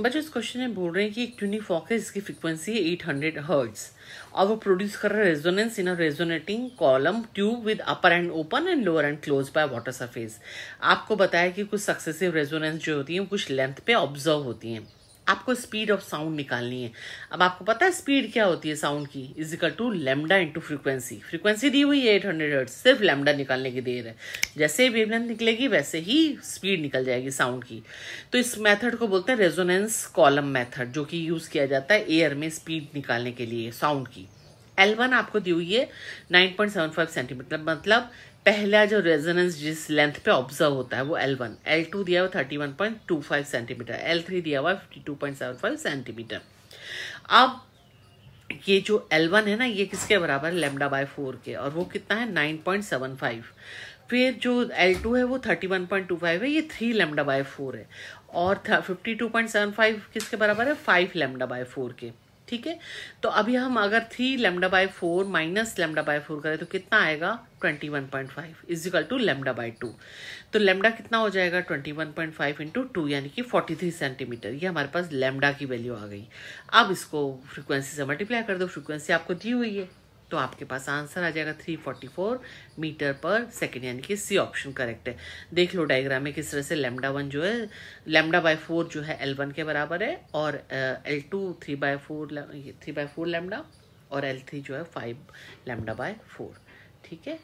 बच्चे इस क्वेश्चन में बोल रहे हैं कि एक ट्यूनिक फॉक है इसकी फ्रीक्वेंसी है एट हंड्रेड हर्ट्स और वो प्रोड्यूस कर रहा है resonance in a resonating column tube with upper end open end lower end close by water surface आपको बताया कि कुछ सक्सेसिव रेजोनेंस जो होती हैं कुछ लेंथ पे ऑब्जर्व होती हैं आपको स्पीड ऑफ साउंड निकालनी है अब आपको पता है स्पीड क्या होती है साउंड की is equal to lambda into frequency frequency दी हुई है एट हंड्रेड सिर्फ लेमडा निकालने की देर है जैसे ही वेवलेंथ निकलेगी वैसे ही स्पीड निकल जाएगी साउंड की तो इस मेथड को बोलते हैं रेजोनेंस कॉलम मेथड जो कि यूज़ किया जाता है एयर में स्पीड निकालने के लिए साउंड की एल वन आपको दी हुई है nine point seven five centimetre मतलब पहला जो रेजोनेंस जिस लेंथ पे ऑब्जर्व होता है वो एल वन एल टू दिया हुआ thirty one point two five centimetre L three दिया हुआ fifty two point seven five centimetre अब ये जो एल वन है ना ये किसके बराबर है लेमडा बाय फोर के और वो कितना है नाइन पॉइंट सेवन फाइव फिर जो एल टू है वो thirty one point two five है ये थ्री लेमडा बाय फोर है और fifty two point seven five किसके बराबर है फाइव लेमडा बाय फोर के ठीक है तो अभी हम अगर three lambda by four minus lambda by four करें तो कितना आएगा twenty one point five is equal to lambda by two तो लेमडा कितना हो जाएगा twenty one point five into two यानी कि फोर्टी थ्री सेंटीमीटर ये हमारे पास लेमडा की वैल्यू आ गई अब इसको फ्रिक्वेंसी से मल्टीप्लाई कर दो फ्रिक्वेंसी आपको दी हुई है तो आपके पास आंसर आ जाएगा 344 मीटर पर सेकेंड यानी कि सी ऑप्शन करेक्ट है देख लो डायग्राम में किस तरह से लेमडा वन जो है लेमडा बाय फोर जो है एल वन के बराबर है और L two three by four three by four lambda और एल थ्री जो है फाइव लेमडा बाय फोर ठीक है